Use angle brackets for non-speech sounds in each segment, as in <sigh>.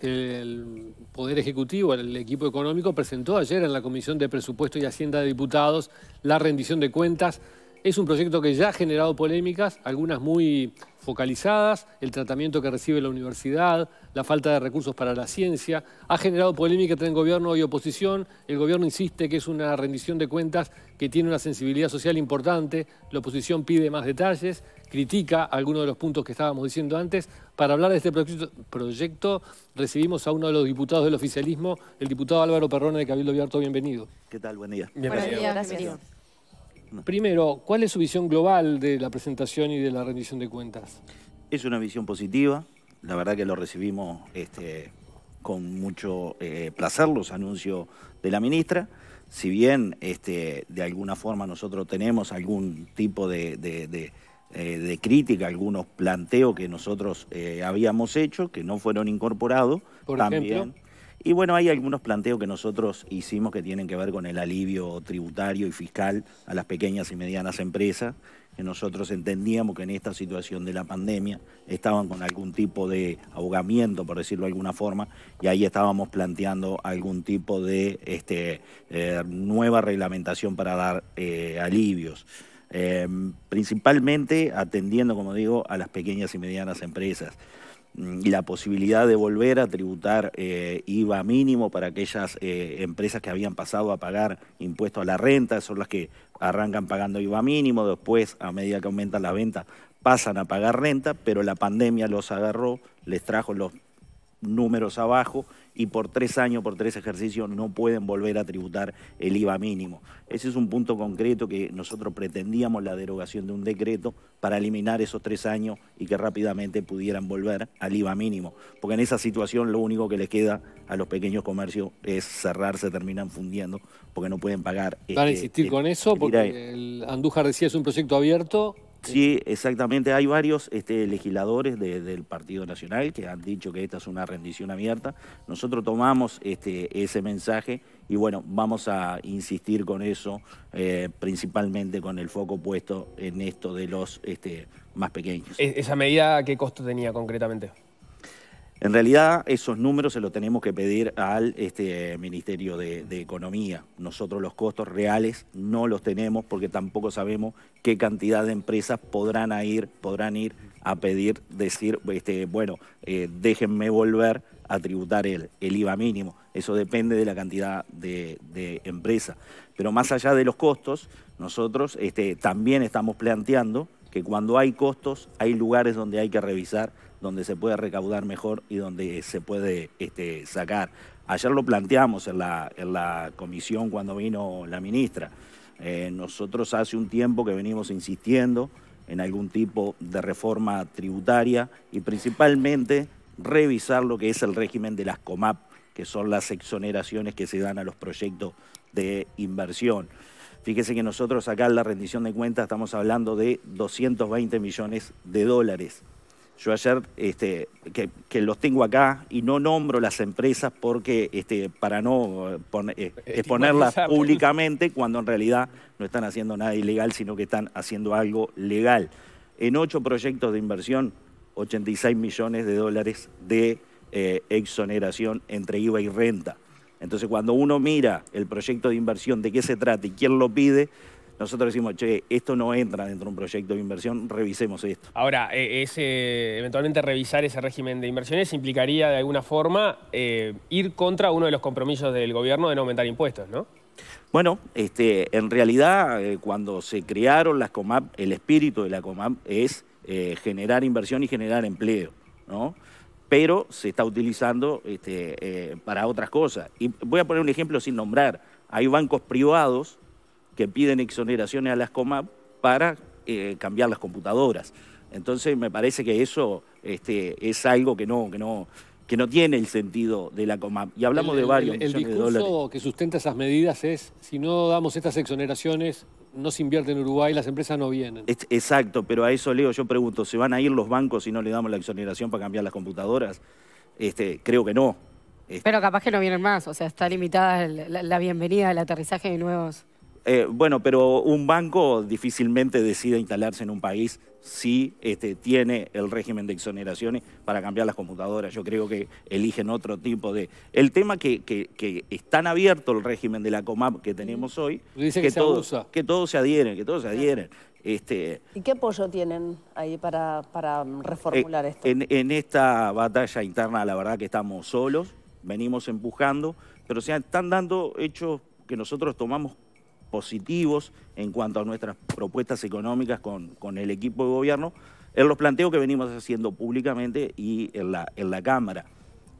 el Poder Ejecutivo, el equipo económico, presentó ayer en la Comisión de Presupuesto y Hacienda de Diputados la rendición de cuentas es un proyecto que ya ha generado polémicas, algunas muy focalizadas, el tratamiento que recibe la universidad, la falta de recursos para la ciencia, ha generado polémica entre el gobierno y oposición, el gobierno insiste que es una rendición de cuentas que tiene una sensibilidad social importante, la oposición pide más detalles, critica algunos de los puntos que estábamos diciendo antes. Para hablar de este proyecto, recibimos a uno de los diputados del oficialismo, el diputado Álvaro Perrone de Cabildo Abierto, bienvenido. ¿Qué tal? Buen día. Bienvenido. Buen día, Primero, ¿cuál es su visión global de la presentación y de la rendición de cuentas? Es una visión positiva. La verdad que lo recibimos este, con mucho eh, placer, los anuncios de la ministra. Si bien este, de alguna forma nosotros tenemos algún tipo de, eh, crítica algunos planteos que nosotros eh, habíamos hecho, que no fueron incorporados. Por también, ejemplo. Y bueno, hay algunos planteos que nosotros hicimos que tienen que ver con el alivio tributario y fiscal a las pequeñas y medianas empresas, que nosotros entendíamos que en esta situación de la pandemia estaban con algún tipo de ahogamiento, por decirlo de alguna forma, y ahí estábamos planteando algún tipo de este, eh, nueva reglamentación para dar eh, alivios. Em, principalmente atendiendo, como digo, a las pequeñas y medianas empresas. Mm, la posibilidad de volver a tributar eh, IVA mínimo para aquellas eh, empresas que habían pasado a pagar impuestos a la renta, son las que arrancan pagando IVA mínimo, después a medida que aumenta la venta pasan a pagar renta, pero la pandemia los agarró, les trajo los números abajo y por tres años, por tres ejercicios, no pueden volver a tributar el IVA mínimo. Ese es un punto concreto que nosotros pretendíamos la derogación de un decreto para eliminar esos tres años y que rápidamente pudieran volver al IVA mínimo. Porque en esa situación lo único que les queda a los pequeños comercios es cerrar, se terminan fundiendo porque no pueden pagar. Van a este, insistir con eso, porque el Andújar decía es un proyecto abierto Sí, exactamente. Hay varios este, legisladores del Partido Nacional que han dicho que esta es una rendición abierta. Nosotros tomamos este, ese mensaje y bueno, vamos a insistir con eso, eh, principalmente con el foco puesto en esto de los este, más pequeños. E, ¿Esa medida qué costo tenía concretamente? En realidad, esos números se los tenemos que pedir al este, Ministerio de, Economía. Nosotros los costos reales no los tenemos porque tampoco sabemos qué cantidad de empresas podrán ir, podrán ir a pedir, decir, este, bueno, eh, déjenme volver a tributar el, IVA mínimo. Eso depende de la cantidad de, empresas. Pero más allá de los costos, nosotros este, también estamos planteando que cuando hay costos hay lugares donde hay que revisar, donde se puede recaudar mejor y donde se puede este, sacar. Ayer lo planteamos en la, en la comisión cuando vino la ministra. Eh, nosotros hace un tiempo que venimos insistiendo en algún tipo de reforma tributaria y principalmente revisar lo que es el régimen de las COMAP, que son las exoneraciones que se dan a los proyectos de inversión. Fíjese que nosotros acá en la rendición de cuentas estamos hablando de 220 millones de dólares. Yo ayer, este, que, los tengo acá y no nombro las empresas porque este, para no eh, eh, exponerlas públicamente cuando en realidad no están haciendo nada ilegal, sino que están haciendo algo legal. En ocho proyectos de inversión, 86 millones de dólares de eh, exoneración entre IVA y renta. Entonces, cuando uno mira el proyecto de inversión, de qué se trata y quién lo pide, nosotros decimos, che, esto no entra dentro de un proyecto de inversión, revisemos esto. Ahora, eh, ese, eventualmente revisar ese régimen de inversiones implicaría de alguna forma eh, ir contra uno de los compromisos del gobierno de no aumentar impuestos, ¿no? Bueno, este, en realidad eh, cuando se crearon las COMAP, el espíritu de la COMAP es generar inversión y generar empleo, ¿no? pero se está utilizando este, eh, para otras cosas. Y voy a poner un ejemplo sin nombrar. Hay bancos privados que piden exoneraciones a las COMAP para eh, cambiar las computadoras. Entonces me parece que eso este, es algo que no, que no, que no tiene el sentido de la COMAP. Y hablamos de varios. El, el discurso que sustenta esas medidas es, si no damos estas exoneraciones, no se invierte en Uruguay, las empresas no vienen. exacto, pero a eso, Leo, yo pregunto, ¿se van a ir los bancos si no le damos la exoneración para cambiar las computadoras? Este, creo que no. Este, pero capaz que no vienen más, o sea, está limitada la, bienvenida, el aterrizaje de nuevos... Eh, bueno, pero un banco difícilmente decide instalarse en un país sí este, tiene el régimen de exoneraciones para cambiar las computadoras. Yo creo que eligen otro tipo de... El tema que, que, abierto el régimen de la COMAP que tenemos hoy, Dice que, todos, que todos se adhieren, que todos se adhieren. Este, ¿Y qué apoyo tienen ahí para, para reformular eh, esto? En, esta batalla interna, la verdad que estamos solos, venimos empujando, pero se están dando hechos que nosotros tomamos positivos en cuanto a nuestras propuestas económicas con, con el equipo de gobierno, en los planteos que venimos haciendo públicamente y en la, en la Cámara.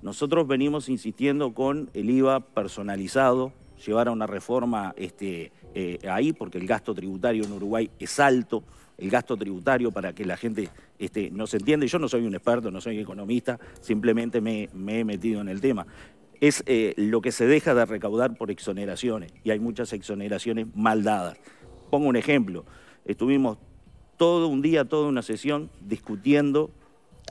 Nosotros venimos insistiendo con el IVA personalizado, llevar a una reforma este, eh, ahí, porque el gasto tributario en Uruguay es alto, el gasto tributario para que la gente este, nos entienda. Yo no soy un experto, no soy economista, simplemente me, me he metido en el tema es eh, lo que se deja de recaudar por exoneraciones, y hay muchas exoneraciones mal dadas. Pongo un ejemplo, estuvimos todo un día, toda una sesión discutiendo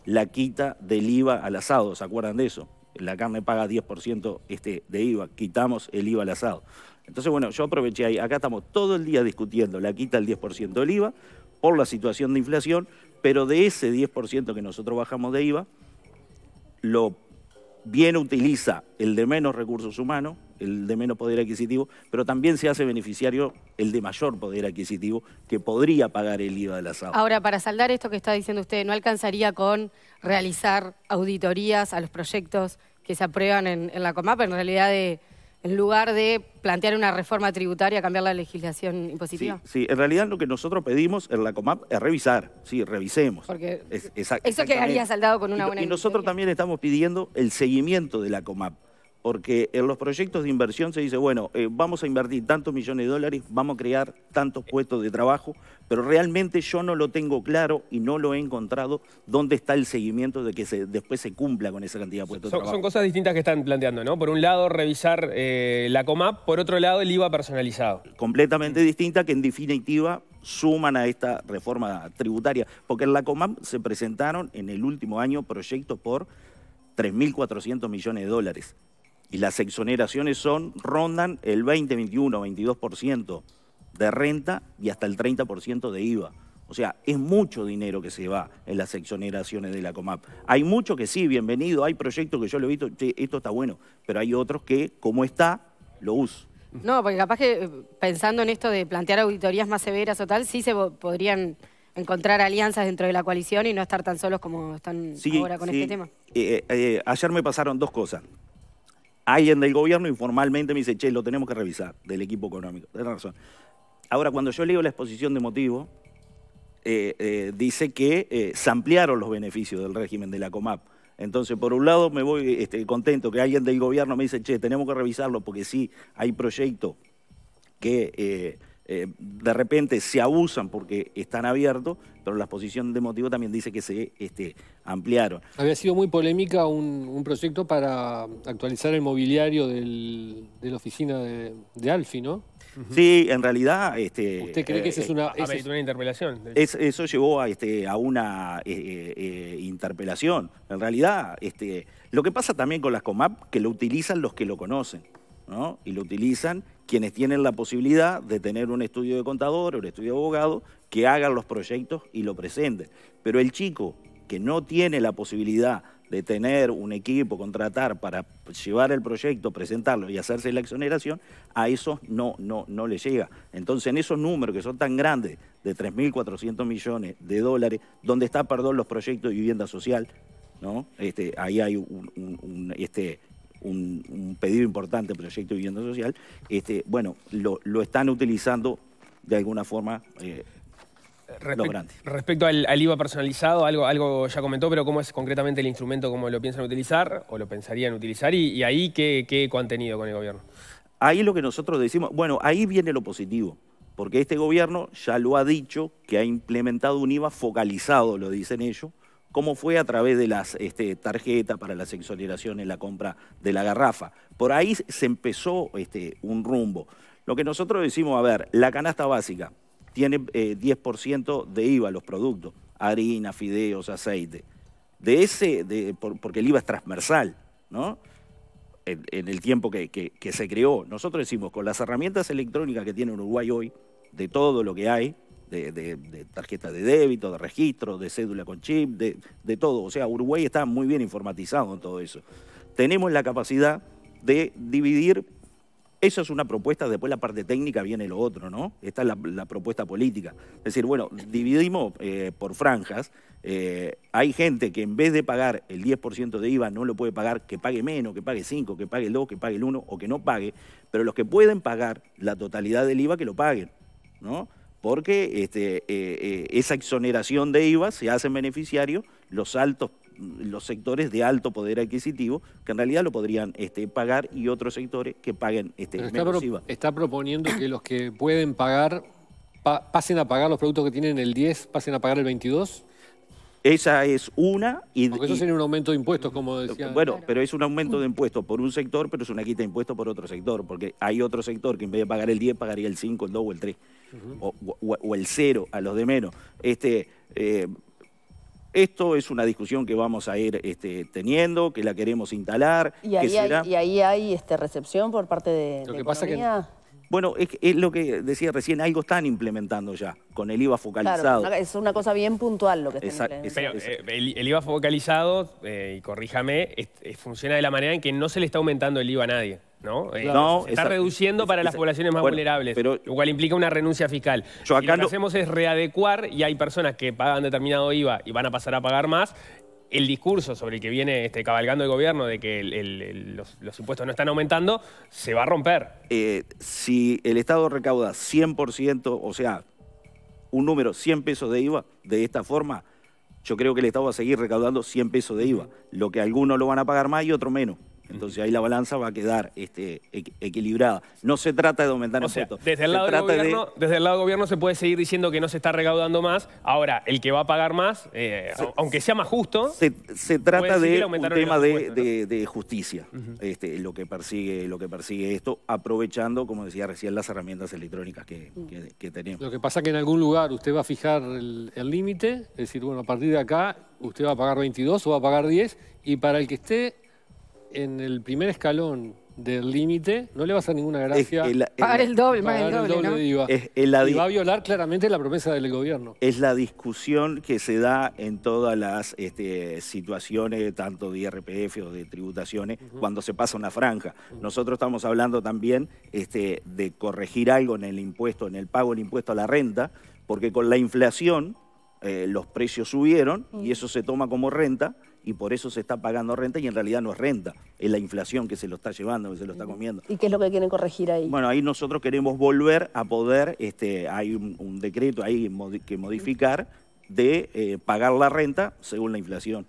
la quita del IVA al asado, ¿se acuerdan de eso? La carne paga 10% este, de IVA, quitamos el IVA al asado. Entonces, bueno, yo aproveché ahí, acá estamos todo el día discutiendo la quita del 10% del IVA por la situación de inflación, pero de ese 10% que nosotros bajamos de IVA, lo bien utiliza el de menos recursos humanos, el de menos poder adquisitivo, pero también se hace beneficiario el de mayor poder adquisitivo que podría pagar el IVA de las aguas. Ahora, para saldar esto que está diciendo usted, ¿no alcanzaría con realizar auditorías a los proyectos que se aprueban en, la Comapa? en realidad de en lugar de plantear una reforma tributaria, cambiar la legislación impositiva? Sí, sí, en realidad lo que nosotros pedimos en la COMAP es revisar, sí, revisemos. Porque eso quedaría saldado con una buena... y nosotros también estamos pidiendo el seguimiento de la COMAP. Porque en los proyectos de inversión se dice, bueno, eh, vamos a invertir tantos millones de dólares, vamos a crear tantos puestos de trabajo, pero realmente yo no lo tengo claro y no lo he encontrado dónde está el seguimiento de que después se cumpla con esa cantidad de puestos de trabajo. Son cosas distintas que están planteando, ¿no? Por un lado, revisar eh, la COMAP, por otro lado, el IVA personalizado. Completamente distinta que en definitiva suman a esta reforma tributaria, porque en la COMAP se presentaron en el último año proyectos por 3.400 millones de dólares y las exoneraciones son, rondan el 20, 21, 22% de renta y hasta el 30% de IVA. O sea, es mucho dinero que se va en las exoneraciones de la COMAP. Hay mucho que sí, bienvenido, hay proyectos que yo lo he visto, esto está bueno, pero hay otros que, como está, lo uso. No, porque capaz que eh, pensando en esto de plantear auditorías más severas o tal, sí se podrían encontrar alianzas dentro de la coalición y no estar tan solos como están ahora con este tema. Eh, eh, ayer me pasaron dos cosas alguien del gobierno informalmente me dice, che, lo tenemos que revisar del equipo económico. Tienes razón. Ahora, cuando yo leo la exposición de motivo, eh, eh, dice que eh, se ampliaron los beneficios del régimen de la COMAP. Entonces, por un lado, me voy este, contento que alguien del gobierno me dice, che, tenemos que revisarlo porque sí, hay proyectos que eh, de repente se abusan porque están abiertos, pero la exposición de motivo también dice que se este, ampliaron. Había sido muy polémica un, proyecto para actualizar el mobiliario de la oficina de, Alfi, ¿no? Sí, en realidad... Este, ¿Usted cree que esa eh, es una, interpelación? eso llevó a, este, a una eh, interpelación. En realidad, este, lo que pasa también con las COMAP, que lo utilizan los que lo conocen. Y lo utilizan quienes tienen la posibilidad de tener un estudio de contador o un estudio de abogado que hagan los proyectos y lo presenten. Pero el chico que no tiene la posibilidad de tener un equipo, contratar para llevar el proyecto, presentarlo y hacerse la exoneración, a eso no, no, no le llega. Entonces, en esos números que son tan grandes, de 3.400 millones de dólares, donde está, perdón, los proyectos de vivienda social, ¿no? Este, ahí hay un, un este, un, pedido importante, proyecto de vivienda social, este, bueno, lo, están utilizando de alguna forma. Eh, respecto al, IVA personalizado, algo, algo ya comentó, pero ¿cómo es concretamente el instrumento, cómo lo piensan utilizar o lo pensarían utilizar? ¿Y, ahí qué, qué contenido con el gobierno? Ahí lo que nosotros decimos, bueno, ahí viene lo positivo, porque este gobierno ya lo ha dicho, que ha implementado un IVA focalizado, lo dicen ellos, cómo fue a través de las este, tarjetas para las exoneraciones, la compra de la garrafa. Por ahí se empezó este, un rumbo. Lo que nosotros decimos, a ver, la canasta básica tiene 10% eh, de IVA los productos, harina, fideos, aceite. De ese, porque el IVA es transversal, ¿no? En, el tiempo que se creó. Nosotros decimos, con las herramientas electrónicas que tiene Uruguay hoy, de todo lo que hay, de, de, de, tarjeta de débito, de registro, de cédula con chip, de, todo. O sea, Uruguay está muy bien informatizado en todo eso. Tenemos la capacidad de dividir eso es una propuesta, después la parte técnica viene lo otro, ¿no? Esta es la, propuesta política. Es decir, bueno, dividimos eh, por franjas. Eh, hay gente que en vez de pagar el 10% de IVA no lo puede pagar, que pague menos, que pague 5, que pague el 2, que pague el 1 o que no pague, pero los que pueden pagar la totalidad del IVA que lo paguen, ¿no? porque este, eh, eh, esa exoneración de IVA se hace beneficiario los altos los sectores de alto poder adquisitivo que en realidad lo podrían este, pagar y otros sectores que paguen este está, IVA. está proponiendo que los que pueden pagar pasen a pagar los productos que tienen el 10, pasen a pagar el 22. Esa es una. Y, Porque eso sería un aumento de impuestos, como decía. Bueno, pero es un aumento de impuestos por un sector, pero es una quita de impuestos por otro sector, porque hay otro sector que en vez de pagar el 10, pagaría el 5, el 2 o el 3, o, el 0 a los de menos. Este, eh, esto es una discusión que vamos a ir este, teniendo, que la queremos instalar. ¿Y ahí, hay, y ahí hay este, recepción por parte de... Lo que pasa que bueno, es, lo que decía recién, algo están implementando ya, con el IVA focalizado. es una cosa bien puntual lo que están implementando. Eh, el, IVA focalizado, eh, y corríjame, funciona de la manera en que no se le está aumentando el IVA a nadie. ¿no? Eh, no está reduciendo para las poblaciones más vulnerables, lo cual implica una renuncia fiscal. lo que hacemos es readecuar y hay personas que pagan determinado IVA y van a pasar a pagar más el discurso sobre el que viene este, cabalgando el gobierno de que los, impuestos no están aumentando, se va a romper. Eh, si el Estado recauda 100%, o sea, un número 100 pesos de IVA, de esta forma, yo creo que el Estado va a seguir recaudando 100 pesos de IVA. Lo que algunos lo van a pagar más y otros menos. Entonces ahí la balanza va a quedar este, equilibrada. No se trata de aumentar Desde el, lado del gobierno, desde el lado del gobierno se puede seguir diciendo que no se está recaudando más. Ahora, el que va a pagar más, eh, aunque sea más justo... Se, trata de un tema de, justicia, este, lo, que persigue, lo que persigue esto, aprovechando, como decía recién, las herramientas electrónicas que, mm. que tenemos. Lo que pasa es que en algún lugar usted va a fijar el límite, es decir, bueno, a partir de acá usted va a pagar 22 o va a pagar 10, y para el que esté en el primer escalón del límite, no le vas a ninguna gracia. pagar el doble, y va a violar claramente la promesa del gobierno. Es la discusión que se da en todas las este, situaciones, tanto de IRPF o de tributaciones, cuando se pasa una franja. Nosotros estamos hablando también este, de corregir algo en el impuesto, en el pago del impuesto a la renta, porque con la inflación eh, los precios subieron y eso se toma como renta y por eso se está pagando renta y en realidad no es renta, es la inflación que se lo está llevando, que se lo está comiendo. ¿Y qué es lo que quieren corregir ahí? Bueno, ahí nosotros queremos volver a poder, este, hay un, decreto ahí que modificar de eh, pagar la renta según la inflación,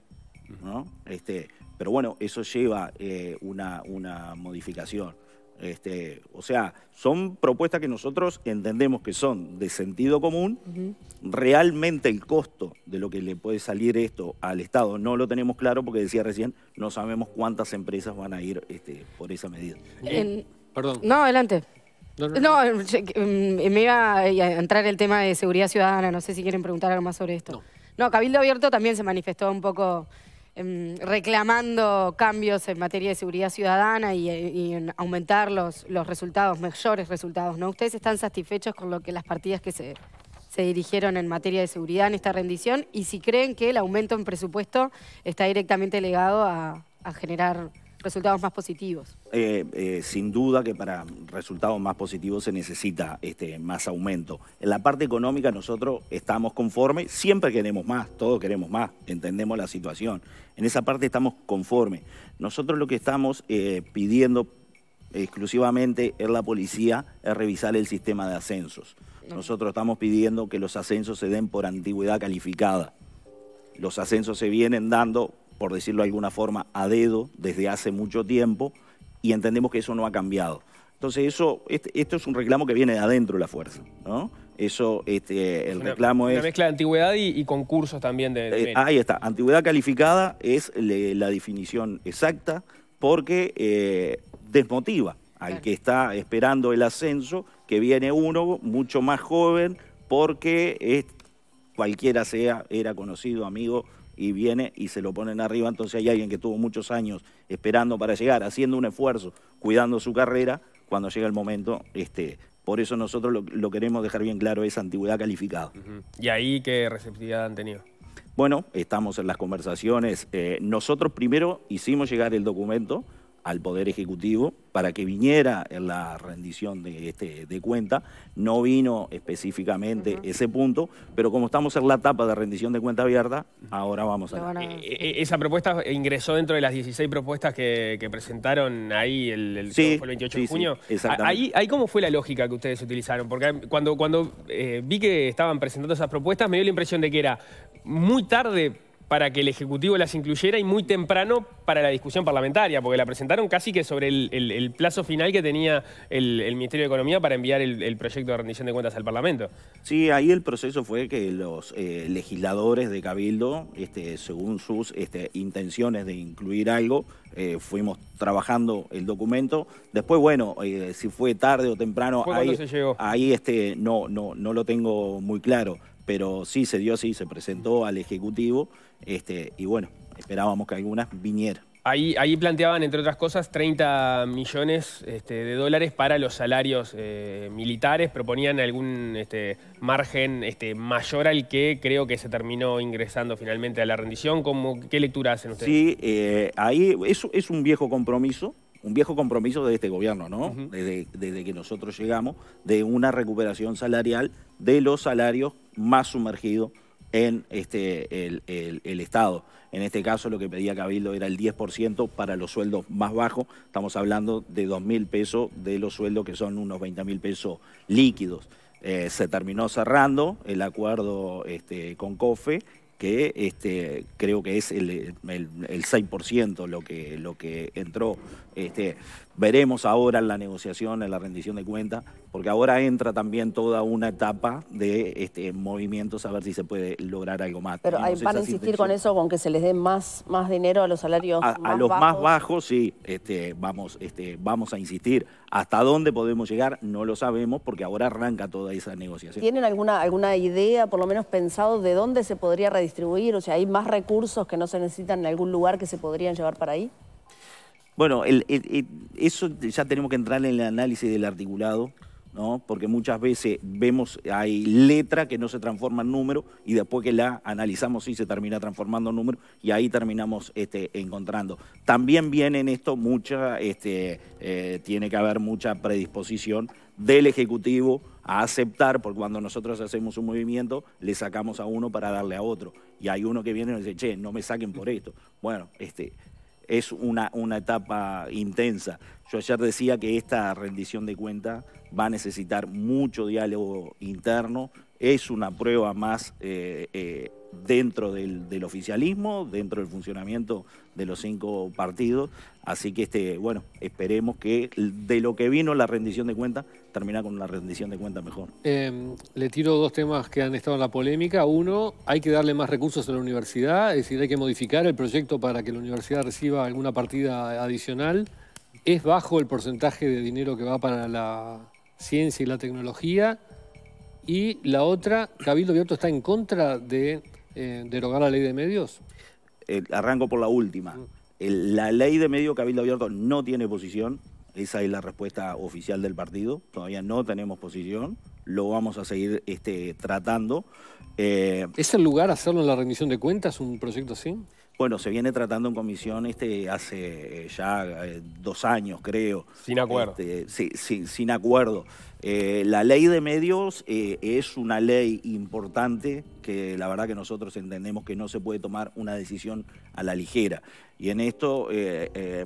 ¿no? Este, pero bueno, eso lleva eh, una, una modificación. Este, o sea, son propuestas que nosotros entendemos que son de sentido común. Realmente el costo de lo que le puede salir esto al Estado no lo tenemos claro porque decía recién, no sabemos cuántas empresas van a ir este, por esa medida. Perdón. No, adelante. No, em, em, em, me iba eh, a entrar el tema de seguridad ciudadana. No sé si quieren preguntar algo más sobre esto. No, Cabildo Abierto también se manifestó un poco Em, reclamando cambios en materia de seguridad ciudadana y, eh, en aumentar los, resultados, mejores resultados. ¿no? ¿Ustedes están satisfechos con lo que las partidas que se, se dirigieron en materia de seguridad en esta rendición? Y si creen que el aumento en presupuesto está directamente legado a generar resultados más positivos. Eh, eh, sin duda que para resultados más positivos se necesita este, más aumento. En la parte económica nosotros estamos conformes, siempre queremos más, todos queremos más, entendemos la situación. En esa parte estamos conformes. Nosotros lo que estamos eh, pidiendo exclusivamente es la policía es revisar el sistema de ascensos. Nosotros estamos pidiendo que los ascensos se den por antigüedad calificada. Los ascensos se vienen dando por decirlo de alguna forma, a dedo desde hace mucho tiempo y entendemos que eso no ha cambiado. Entonces, eso, este, esto es un reclamo que viene de adentro de la fuerza, ¿no? Eso, este, el reclamo es... Una mezcla de antigüedad y, concursos también de... Eh, ahí está, antigüedad calificada es la definición exacta porque eh, desmotiva al que está esperando el ascenso, que viene uno mucho más joven porque cualquiera sea, era conocido, amigo, y viene y se lo ponen arriba. Entonces hay alguien que tuvo muchos años esperando para llegar, haciendo un esfuerzo, cuidando su carrera, cuando llega el momento, este, por eso nosotros lo, queremos dejar bien claro, es antigüedad calificada. ¿Y ahí qué receptividad han tenido? Bueno, estamos en las conversaciones. Eh, nosotros primero hicimos llegar el documento al Poder Ejecutivo para que viniera en la rendición de, este, cuenta. No vino específicamente ese punto, pero como estamos en la etapa de rendición de cuenta abierta, ahora vamos a... Eh, eh, esa propuesta ingresó dentro de las 16 propuestas que, presentaron ahí el, 28 de junio. ahí, ahí cómo fue la lógica que ustedes utilizaron, porque cuando, cuando eh, vi que estaban presentando esas propuestas me dio la impresión de que era muy tarde para que el Ejecutivo las incluyera y muy temprano para la discusión parlamentaria, porque la presentaron casi que sobre el, plazo final que tenía el, Ministerio de Economía para enviar el, proyecto de rendición de cuentas al Parlamento. Sí, ahí el proceso fue que los eh, legisladores de Cabildo, este, según sus este, intenciones de incluir algo, eh, fuimos trabajando el documento. Después, bueno, eh, si fue tarde o temprano, ahí, este, no, no, no lo tengo muy claro, pero sí se dio así, se presentó al Ejecutivo este, y bueno, esperábamos que algunas viniera. Ahí, planteaban, entre otras cosas, 30 millones este, de dólares para los salarios eh, militares. Proponían algún este, margen mayor al que creo que se terminó ingresando finalmente a la rendición. ¿Qué lectura hacen ustedes? Sí, eh, ahí es, es un viejo compromiso, un viejo compromiso de este gobierno, ¿no? desde, desde que nosotros llegamos, de una recuperación salarial de los salarios más sumergidos en este, el, Estado. En este caso lo que pedía Cabildo era el 10% para los sueldos más bajos. Estamos hablando de 2.000 pesos de los sueldos que son unos 20.000 pesos líquidos. Eh, se terminó cerrando el acuerdo este, con COFE, que este, creo que es el, 6% lo que, lo que entró este, veremos ahora en la negociación, en la rendición de cuentas, porque ahora entra también toda una etapa de este, movimientos a ver si se puede lograr algo más. Pero van a insistir con eso, con que se les dé más, dinero a los salarios más bajos. A los más bajos, sí, este, vamos, este, vamos a insistir. ¿Hasta dónde podemos llegar? No lo sabemos, porque ahora arranca toda esa negociación. ¿Tienen alguna, alguna idea, por lo menos pensado, de dónde se podría redistribuir? O sea, ¿hay más recursos que no se necesitan en algún lugar que se podrían llevar para ahí? Bueno, el, eso ya tenemos que entrar en el análisis del articulado, ¿no? Porque muchas veces vemos, hay letra que no se transforma en número y después que la analizamos sí se termina transformando en número y ahí terminamos este, encontrando. También viene en esto mucha, este, eh, tiene que haber mucha predisposición del Ejecutivo a aceptar, porque cuando nosotros hacemos un movimiento, le sacamos a uno para darle a otro. Y hay uno que viene y dice, che, no me saquen por esto. Bueno, este, es una, una etapa intensa. Yo ayer decía que esta rendición de cuenta va a necesitar mucho diálogo interno, es una prueba más eh, eh, dentro del, oficialismo, dentro del funcionamiento de los cinco partidos. Así que, este, bueno, esperemos que de lo que vino la rendición de cuentas, termina con una rendición de cuentas mejor. Em, le tiro dos temas que han estado en la polémica. Uno, hay que darle más recursos a la universidad, es decir, hay que modificar el proyecto para que la universidad reciba alguna partida adicional. Es bajo el porcentaje de dinero que va para la ciencia y la tecnología. Y la otra, Cabildo Abierto está en contra de eh, derogar la ley de medios? arranco por la última. la ley de medio Cabildo Abierto no tiene posición, esa es la respuesta oficial del partido, todavía no tenemos posición, lo vamos a seguir este, tratando. Eh, ¿Es el lugar hacerlo en la rendición de cuentas un proyecto así? bueno, se viene tratando en comisión este, hace eh, ya eh, dos años, creo. Sin acuerdo. Este, sí, sin acuerdo. Eh, la ley de medios es una ley importante que la verdad que nosotros entendemos que no se puede tomar una decisión a la ligera. Y en esto,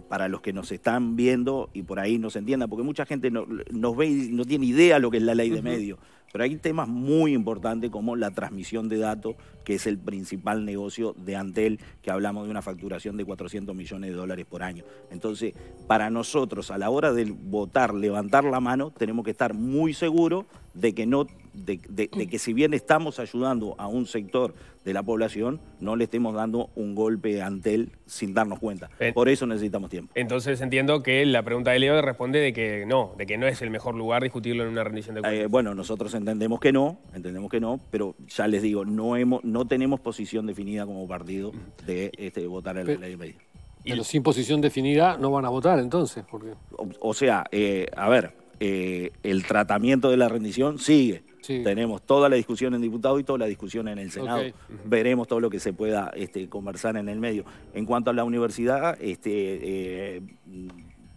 para los que nos están viendo y por ahí nos entiendan, porque mucha gente no, ve no tiene idea lo que es la ley de medios. Pero hay temas muy importantes como la transmisión de datos, que es el principal negocio de Antel, que hablamos de una facturación de 400 millones de dólares por año. Entonces, para nosotros, a la hora de votar, levantar la mano, tenemos que estar muy seguros de que no de, que si bien estamos ayudando a un sector de la población, no le estemos dando un golpe ante él sin darnos cuenta. Por eso necesitamos tiempo. Entonces entiendo que la pregunta de Leo responde de que no, de que no es el mejor lugar discutirlo en una rendición de cuentas. Eh, bueno, nosotros entendemos que no, entendemos que no, pero ya les digo, no, hemos, no tenemos posición definida como partido de este, votar en la ley media. Pero sin posición definida no van a votar entonces. Porque... O, o sea, eh, a ver, eh, el tratamiento de la rendición sigue tenemos toda la discusión en diputado y toda la discusión en el Senado. Veremos todo lo que se pueda este, conversar en el medio. En cuanto a la universidad, este, eh,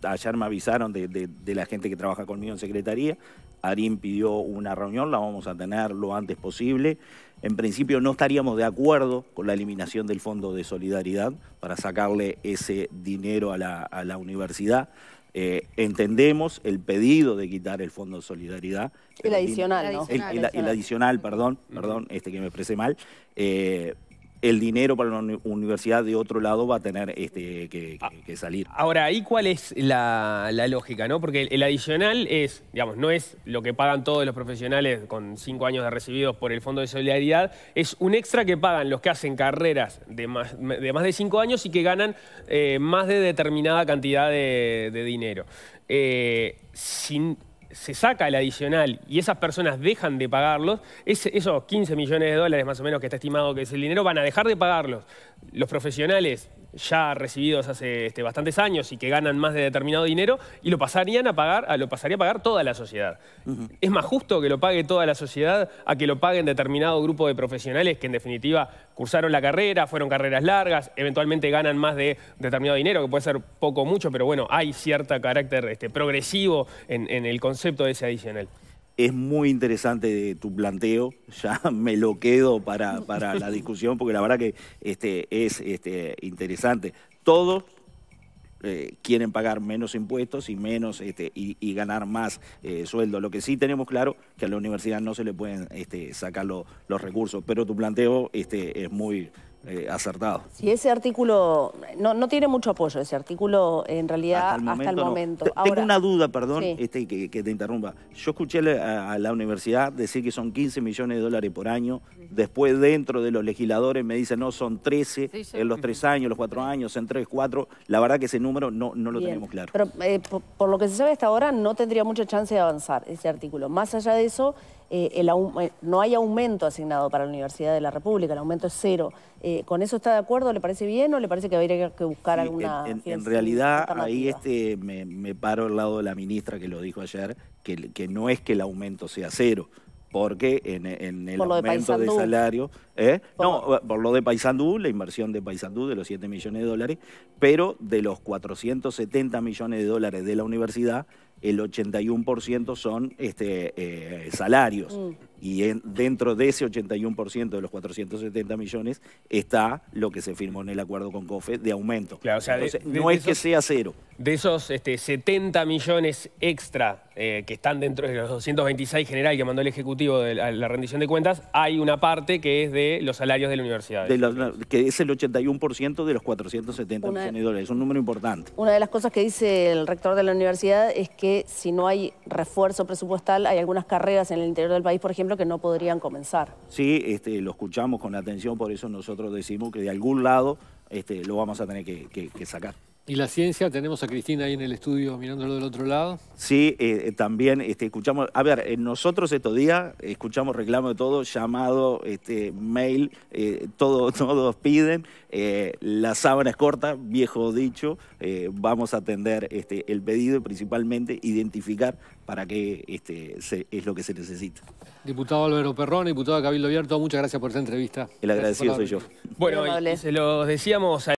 ayer me avisaron de, la gente que trabaja conmigo en secretaría. Arín pidió una reunión, la vamos a tener lo antes posible. En principio no estaríamos de acuerdo con la eliminación del Fondo de Solidaridad para sacarle ese dinero a la universidad. Eh, entendemos el pedido de quitar el Fondo de Solidaridad. El adicional, ¿no? El, adicional, perdón, perdón, este que me expresé mal. Eh, el dinero para la universidad de otro lado va a tener este, que, ah. salir. Ahora, ¿y cuál es la, lógica? ¿no? Porque el, adicional es, digamos, no es lo que pagan todos los profesionales con cinco años de recibidos por el Fondo de Solidaridad, es un extra que pagan los que hacen carreras de más de, cinco años y que ganan eh, más de determinada cantidad de, dinero. Eh, sin, se saca el adicional y esas personas dejan de pagarlos, esos 15 millones de dólares más o menos que está estimado que es el dinero, van a dejar de pagarlos los profesionales ya recibidos hace este, bastantes años y que ganan más de determinado dinero y lo pasarían a pagar, a, lo pasaría a pagar toda la sociedad. ¿Es más justo que lo pague toda la sociedad a que lo paguen determinado grupo de profesionales que en definitiva cursaron la carrera, fueron carreras largas, eventualmente ganan más de determinado dinero, que puede ser poco o mucho, pero bueno, hay cierto carácter este, progresivo en el concepto de ese adicional? es muy interesante eh, tu planteo, <laughs> ya me lo quedo para, la <laughs> discusión porque la verdad que este, es este, interesante. Todos eh, quieren pagar menos impuestos y menos este, y, ganar más eh, sueldo. Lo que sí tenemos claro que a la universidad no se le pueden este, sacar los recursos, pero tu planteo este, es muy eh, acertado. Y ese artículo no, tiene mucho apoyo, ese artículo en realidad hasta el momento. Tengo una duda, perdón, este, que, te interrumpa. Yo escuché a, la universidad decir que son 15 millones de dólares por año, después dentro de los legisladores me dicen no, son 13 en los 3 años, los 4 años, en 3, 4. La verdad que ese número no, no lo tenemos claro. Pero eh, por lo que se sabe hasta ahora no tendría mucha chance de avanzar ese artículo. Más allá de eso... Eh, eh, no hay aumento asignado para la Universidad de la República, el aumento es cero. Eh, ¿Con eso está de acuerdo? ¿Le parece bien o le parece que habría que buscar alguna... En, realidad, ahí este, me, paro al lado de la ministra que lo dijo ayer, que, que no es que el aumento sea cero, porque en, el aumento de, salario, no, por lo de Paysandú, la inversión de Paysandú de los 7 millones de dólares, pero de los 470 millones de dólares de la universidad, el 81% son este, eh, salarios. Mm. Y dentro de ese 81% de los 470 millones está lo que se firmó en el acuerdo con COFE de aumento. Claro, Entonces, no es que sea cero. De esos este, 70 millones extra eh, que están dentro de los 226 general que mandó el Ejecutivo de la, rendición de cuentas, hay una parte que es de los salarios de la universidad. que es el 81% de los 470 millones de dólares. Es un número importante. Una de las cosas que dice el rector de la universidad es que si no hay refuerzo presupuestal, hay algunas carreras en el interior del país, por ejemplo, que no podrían comenzar. Sí, este, lo escuchamos con atención, por eso nosotros decimos que de algún lado este, lo vamos a tener que sacar. ¿Y la ciencia? Tenemos a Cristina ahí en el estudio mirándolo del otro lado. Sí, eh, eh, también este, escuchamos, a ver, eh, nosotros estos días escuchamos reclamo de todo, llamado, este, mail, todo, <laughs> todos piden, la sábana es corta, viejo dicho, vamos a atender este, el pedido y principalmente identificar para qué es lo que se necesita. Diputado Álvaro Perrón, diputado Cabildo Abierto, muchas gracias por esta entrevista. El agradecido soy yo. Bueno, se los decíamos... A